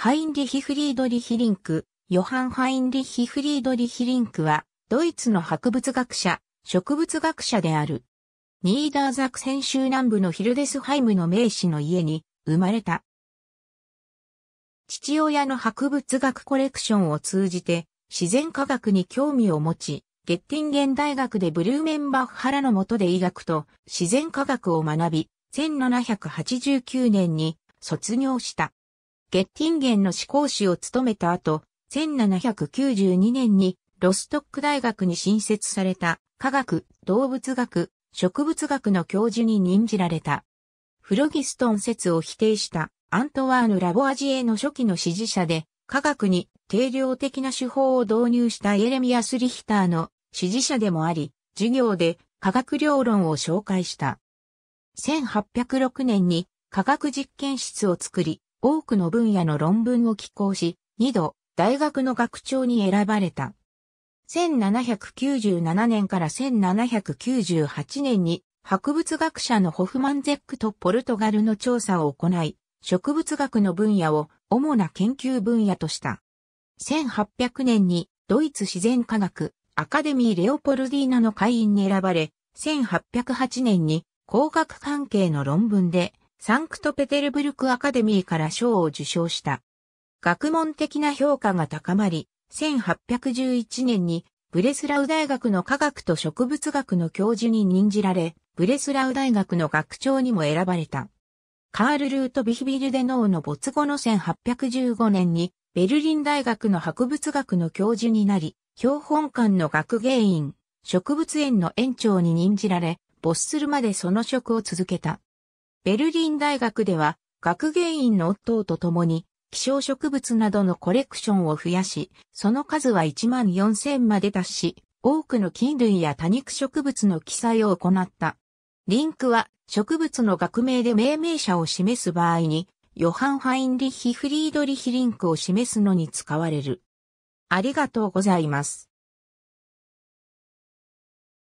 ハインリヒ・フリードリヒリンク、ヨハン・ハインリヒ・フリードリヒリンクは、ドイツの博物学者、植物学者である。ニーダーザクセン州南部のヒルデスハイムの名士の家に生まれた。父親の博物学コレクションを通じて、自然科学に興味を持ち、ゲッティンゲン大学でブルーメンバッハラの下で医学と自然科学を学び、1789年に卒業した。ゲッティンゲンの思考士を務めた後、1792年にロストック大学に新設された科学、動物学、植物学の教授に任じられた。フロギストン説を否定したアントワーヌ・ラボアジエの初期の支持者で、科学に定量的な手法を導入したエレミアス・リヒターの支持者でもあり、授業で科学量論を紹介した。1806年に科学実験室を作り、多くの分野の論文を寄稿し、二度、大学の学長に選ばれた。1797年から1798年に、博物学者のホフマンゼックとポルトガルの調査を行い、植物学の分野を主な研究分野とした。1800年にドイツ自然科学アカデミーレオポルディーナの会員に選ばれ、1808年に工学関係の論文でサンクトペテルブルクアカデミーから賞を受賞した。学問的な評価が高まり、1811年にブレスラウ大学の科学と植物学の教授に任じられ、ブレスラウ大学の学長にも選ばれた。カール・ルート・ビヒビルデノーの没後の1815年に、ベルリン大学の博物学の教授になり、標本館の学芸員、植物園の園長に任じられ、没するまでその職を続けた。ベルリン大学では、学芸員の夫と共に、希少植物などのコレクションを増やし、その数は1万4000まで達し、多くの菌類や多肉植物の記載を行った。リンクは植物の学名で命名者を示す場合に、ヨハン・ハインリッヒ・フリードリヒリンクを示すのに使われる。ありがとうございます。